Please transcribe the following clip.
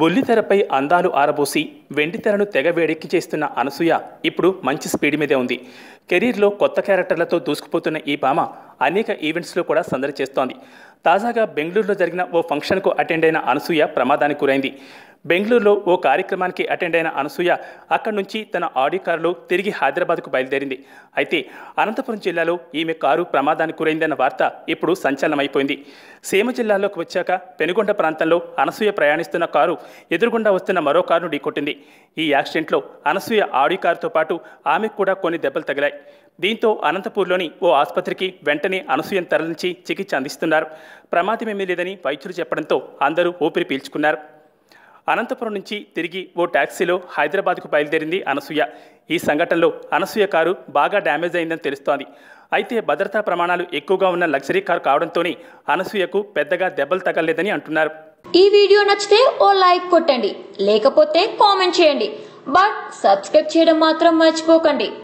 బుల్లితెరపై అందాలు ఆరబోసి వెండితెరను తెగ వేడెక్కి చేస్తున్న అనసూయ ఇప్పుడు మంచి స్పీడ్ మీదే ఉంది కెరీర్లో కొత్త క్యారెక్టర్లతో దూసుకుపోతున్న ఈ భామ అనేక ఈవెంట్స్లో కూడా సందడి చేస్తోంది తాజాగా బెంగళూరులో జరిగిన ఓ ఫంక్షన్కు అటెండ్ అయిన అనసూయ ప్రమాదానికి గురైంది బెంగళూరులో ఓ కార్యక్రమానికి అటెండ్ అయిన అనసూయ అక్కడి నుంచి తన ఆడియో కారులో తిరిగి హైదరాబాద్కు బయలుదేరింది అయితే అనంతపురం జిల్లాలో ఈమె కారు ప్రమాదానికి గురైందన్న వార్త ఇప్పుడు సంచలనమైపోయింది సీమ జిల్లాలోకి వచ్చాక పెనుగొండ ప్రాంతంలో అనసూయ ప్రయాణిస్తున్న కారు ఎదురుగుండా వస్తున్న మరో కారును ఢీకొట్టింది ఈ యాక్సిడెంట్లో అనసూయ ఆడియో కారుతో పాటు ఆమెకు కూడా కొన్ని దెబ్బలు తగిలాయి దీంతో అనంతపూర్లోని ఓ ఆసుపత్రికి వెంటనే అనసూయను తరలించి చికిత్స అందిస్తున్నారు ప్రమాదమేమీ లేదని వైద్యులు చెప్పడంతో అందరూ ఊపిరి పీల్చుకున్నారు అనంతపురం నుంచి తిరిగి ఓ ట్యాక్సీలో హైదరాబాద్కు బయలుదేరింది అనసూయ ఈ సంఘటనలో అనసూయ కారు బాగా డ్యామేజ్ అయిందని తెలుస్తోంది అయితే భద్రతా ప్రమాణాలు ఎక్కువగా ఉన్న లగ్జరీ కారు కావడంతోనే అనసూయకు పెద్దగా దెబ్బలు తగలేదని అంటున్నారు ఈ వీడియో నచ్చితే ఓ లైక్ కొట్టండి లేకపోతే కామెంట్ చేయండి బట్ సబ్స్క్రైబ్ చేయడం మాత్రం మర్చిపోకండి